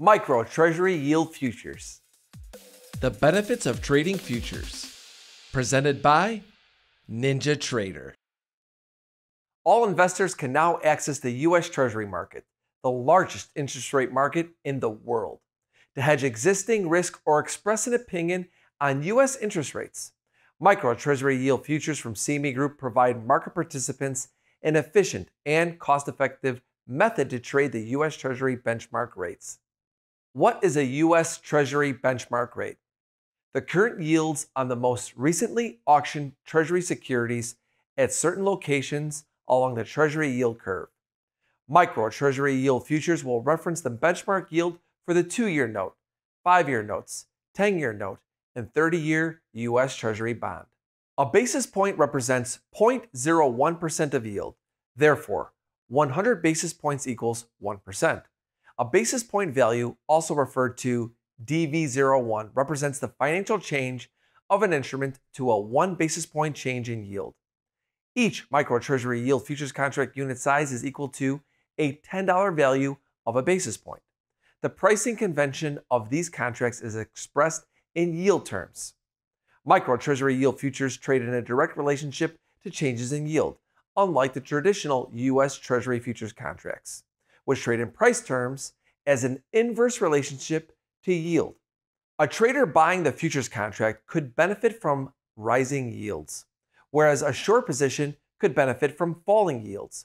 Micro Treasury Yield Futures. The benefits of trading futures. Presented by Ninja Trader. All investors can now access the US Treasury market, the largest interest rate market in the world, to hedge existing risk or express an opinion on US interest rates. Micro Treasury Yield Futures from CME Group provide market participants an efficient and cost effective method to trade the US Treasury benchmark rates. What is a US Treasury benchmark rate? The current yields on the most recently auctioned Treasury securities at certain locations along the Treasury yield curve. Micro Treasury yield futures will reference the benchmark yield for the two year note, five year notes, 10 year note, and 30 year US Treasury bond. A basis point represents 0.01% of yield. Therefore, 100 basis points equals 1%. A basis point value, also referred to DV01, represents the financial change of an instrument to a one basis point change in yield. Each micro treasury yield futures contract unit size is equal to a $10 value of a basis point. The pricing convention of these contracts is expressed in yield terms. Micro treasury yield futures trade in a direct relationship to changes in yield, unlike the traditional U.S. Treasury futures contracts was trade in price terms as an inverse relationship to yield. A trader buying the futures contract could benefit from rising yields, whereas a short position could benefit from falling yields.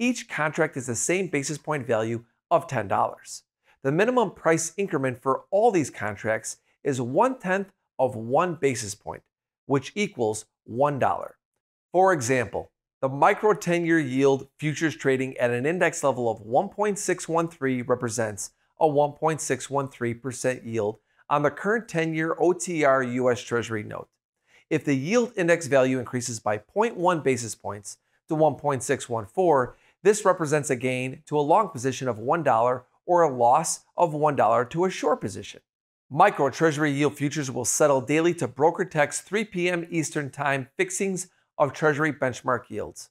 Each contract is the same basis point value of $10. The minimum price increment for all these contracts is one tenth of one basis point, which equals $1. For example, the micro 10 year yield futures trading at an index level of 1.613 represents a 1.613% yield on the current 10 year OTR US Treasury note. If the yield index value increases by 0.1 basis points to 1.614, this represents a gain to a long position of $1 or a loss of $1 to a short position. Micro Treasury yield futures will settle daily to broker text 3 p.m. Eastern Time fixings of Treasury benchmark yields.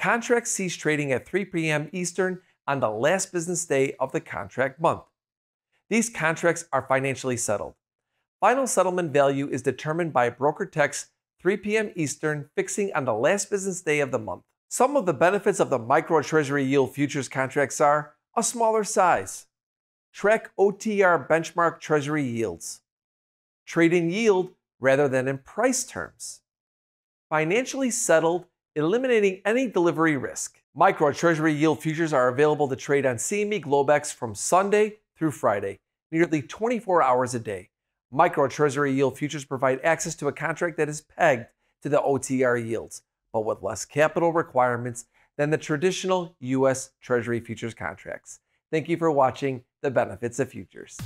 Contracts cease trading at 3 p.m. Eastern on the last business day of the contract month. These contracts are financially settled. Final settlement value is determined by broker text 3 p.m. Eastern fixing on the last business day of the month. Some of the benefits of the micro treasury yield futures contracts are a smaller size, track OTR benchmark treasury yields, trade in yield rather than in price terms, financially settled, eliminating any delivery risk. Micro Treasury yield futures are available to trade on CME Globex from Sunday through Friday, nearly 24 hours a day. Micro Treasury yield futures provide access to a contract that is pegged to the OTR yields, but with less capital requirements than the traditional U.S. Treasury futures contracts. Thank you for watching The Benefits of Futures.